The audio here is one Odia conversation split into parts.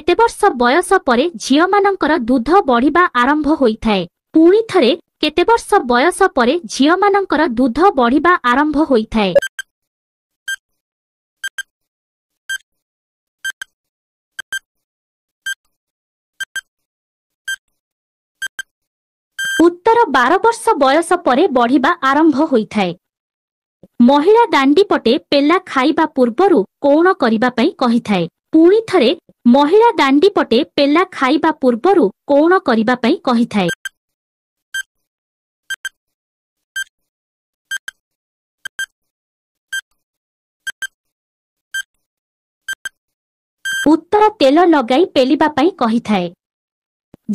କେତେ ବର୍ଷ ବୟସ ପରେ ଝିଅମାନଙ୍କର ଦୁଧ ବଢ଼ିବା ଆରମ୍ଭ ହୋଇଥାଏ ପୁଣି ଥରେ କେତେ ବର୍ଷ ବୟସ ପରେ ଝିଅମାନଙ୍କର ଦୁଧ ବଢ଼ିବା ଆରମ୍ଭ ହୋଇଥାଏ ଉତ୍ତର ବାର ବର୍ଷ ବୟସ ପରେ ବଢ଼ିବା ଆରମ୍ଭ ହୋଇଥାଏ ମହିଳା ଦାଣ୍ଡିପଟେ ପେଲା ଖାଇବା ପୂର୍ବରୁ କୋଣ କରିବା ପାଇଁ କହିଥାଏ ପୁଣି ଥରେ ମହିଳା ଦାଣ୍ଡି ପଟେ ପେଲା ଖାଇବା ପୂର୍ବରୁ କୌଣ କରିବା ପାଇଁ କହିଥାଏ ଉତ୍ତର ତେଲ ଲଗାଇ ପେଲିବା ପାଇଁ କହିଥାଏ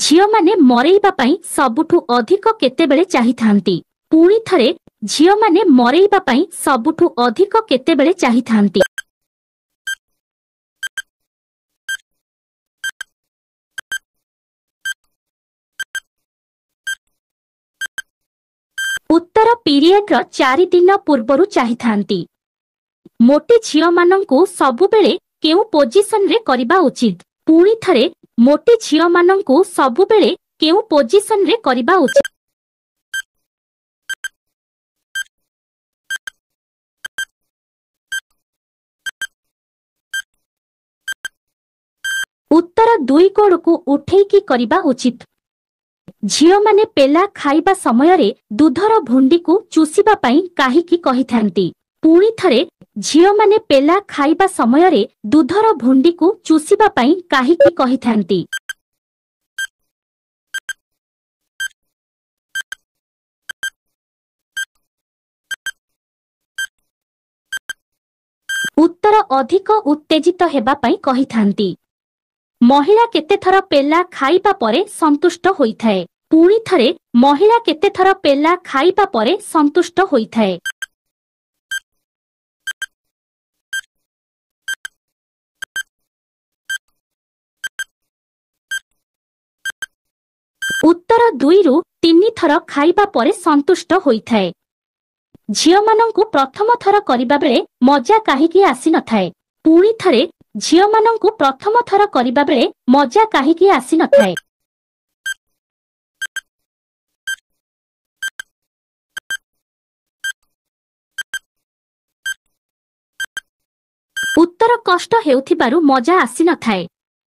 ଝିଅମାନେ ମରେଇବା ପାଇଁ ସବୁଠୁ ଅଧିକ କେତେବେଳେ ଚାହିଁଥାନ୍ତି ପୁଣି ଥରେ ଝିଅମାନେ ମରେଇବା ପାଇଁ ସବୁଠୁ ଅଧିକ କେତେବେଳେ ଚାହିଁଥାନ୍ତି ତାଙ୍କର ପିରିୟଡ଼ର ଚାରି ଦିନ ପୂର୍ବରୁ ଚାହିଁଥାନ୍ତି ମୋଟି ଝିଅମାନଙ୍କୁ ସବୁବେଳେ କେଉଁ ପୋଜିସନରେ କରିବା ଉଚିତ ପୁଣି ଥରେ ମୋଟି ଝିଅମାନଙ୍କୁ ସବୁବେଳେ କେଉଁ ପୋଜିସନରେ କରିବା ଉଚିତ ଉତ୍ତର ଦୁଇ କୋଳକୁ ଉଠେଇକି କରିବା ଉଚିତ ଝିଅମାନେ ପେଲା ଖାଇବା ସମୟରେ ଦୁଧର ଭୁଣ୍ଡିକୁ ଚୁଷିବା ପାଇଁ କାହିଁକି କହିଥାନ୍ତି ପୁଣି ଥରେ ଝିଅମାନେ ପେଲା ଖାଇବା ସମୟରେ ଦୁଧର ଭୁଣ୍ଡିକୁ ଚୁଷିବା ପାଇଁ କାହିଁକି କହିଥାନ୍ତି ଉତ୍ତର ଅଧିକ ଉତ୍ତେଜିତ ହେବା ପାଇଁ କହିଥାନ୍ତି ମହିଳା କେତେଥର ପେଲା ଖାଇବା ପରେ ସନ୍ତୁଷ୍ଟ ହୋଇଥାଏ ପୁଣି ଥରେ ମହିଳା କେତେଥର ପେଲା ଖାଇବା ପରେ ସନ୍ତୁଷ୍ଟ ହୋଇଥାଏ ଉତ୍ତର ଦୁଇରୁ ତିନିଥର ଖାଇବା ପରେ ସନ୍ତୁଷ୍ଟ ହୋଇଥାଏ ଝିଅମାନଙ୍କୁ ପ୍ରଥମ ଥର କରିବା ବେଳେ ମଜା କାହିଁକି ଆସିନଥାଏ ପୁଣି ଥରେ ଝିଅମାନଙ୍କୁ ପ୍ରଥମ ଥର କରିବା ବେଳେ ମଜା କାହିଁକି ଆସିନଥାଏ ଉତ୍ତର କଷ୍ଟ ହେଉଥିବାରୁ ମଜା ଆସିନଥାଏ